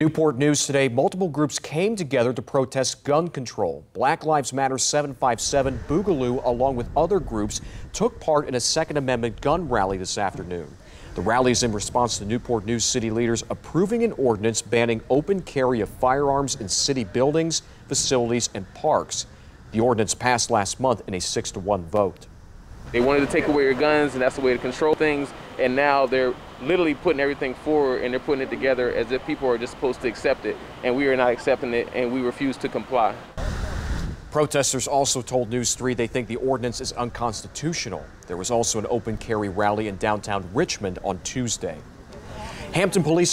Newport News today, multiple groups came together to protest gun control. Black Lives Matter 757 Boogaloo, along with other groups, took part in a Second Amendment gun rally this afternoon. The rally is in response to Newport News city leaders approving an ordinance banning open carry of firearms in city buildings, facilities, and parks. The ordinance passed last month in a 6 to 1 vote. They wanted to take away your guns, and that's the way to control things, and now they're literally putting everything forward and they're putting it together as if people are just supposed to accept it. And we are not accepting it and we refuse to comply. Protesters also told News 3 they think the ordinance is unconstitutional. There was also an open carry rally in downtown Richmond on Tuesday. Hampton police are